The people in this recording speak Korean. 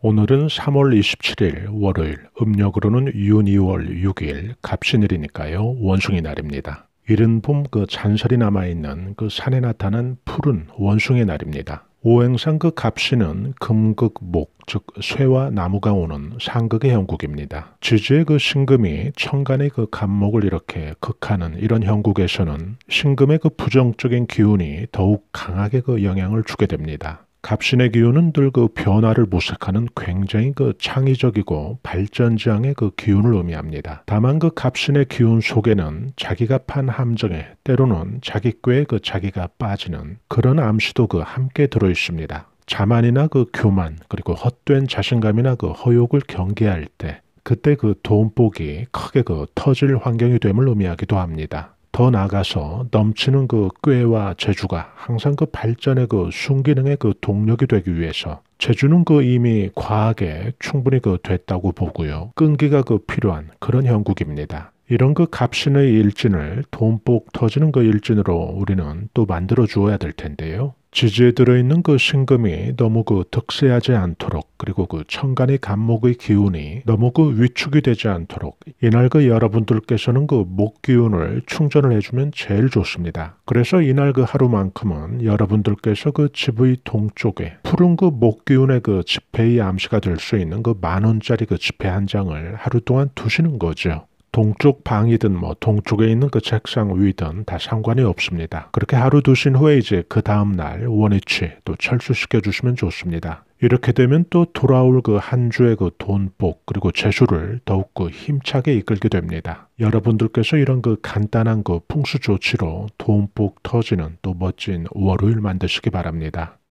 오늘은 3월 27일 월요일, 음력으로는 윤2월 6일 갑신일이니까요. 원숭이 날입니다. 이른 봄 그 잔설이 남아있는 그 산에 나타난 푸른 원숭이 날입니다. 오행상 그 갑신은 금극 목, 즉 쇠와 나무가 오는 상극의 형국입니다. 지지의 그 신금이 천간의 그 간목을 이렇게 극하는 이런 형국에서는 신금의 그 부정적인 기운이 더욱 강하게 그 영향을 주게 됩니다. 갑신의 기운은 늘 그 변화를 모색하는 굉장히 그 창의적이고 발전지향의 그 기운을 의미합니다. 다만 그 갑신의 기운 속에는 자기가 판 함정에 때로는 자기 꾀에 그 자기가 빠지는 그런 암시도 그 함께 들어 있습니다. 자만이나 그 교만 그리고 헛된 자신감이나 그 허욕을 경계할 때 그때 그 돈복이 크게 그 터질 환경이 됨을 의미하기도 합니다. 더 나아가서 넘치는 그 꾀와 재주가 항상 그 발전의 그 순기능의 그 동력이 되기 위해서 재주는 그 이미 과하게 충분히 그 됐다고 보고요. 끈기가 그 필요한 그런 형국입니다. 이런 그 값신의 일진을 돈복 터지는 그 일진으로 우리는 또 만들어 주어야 될 텐데요. 지지에 들어있는 그 신금이 너무 그특세하지 않도록 그리고 그 천간의 간목의 기운이 너무 그 위축이 되지 않도록 이날 그 여러분들께서는 그 목 기운을 충전을 해주면 제일 좋습니다. 그래서 이날 그 하루만큼은 여러분들께서 그 집의 동쪽에 푸른 그 목 기운의 그 지폐의 암시가 될 수 있는 그 만원짜리 그 지폐 한 장을 하루 동안 두시는 거죠. 동쪽 방이든 뭐 동쪽에 있는 그 책상 위든 다 상관이 없습니다. 그렇게 하루 두신 후에 이제 그 다음날 원위치 또 철수시켜 주시면 좋습니다. 이렇게 되면 또 돌아올 그 한 주의 그 돈복 그리고 재수를 더욱 그 힘차게 이끌게 됩니다. 여러분들께서 이런 그 간단한 그 풍수 조치로 돈복 터지는 또 멋진 월요일 만드시기 바랍니다.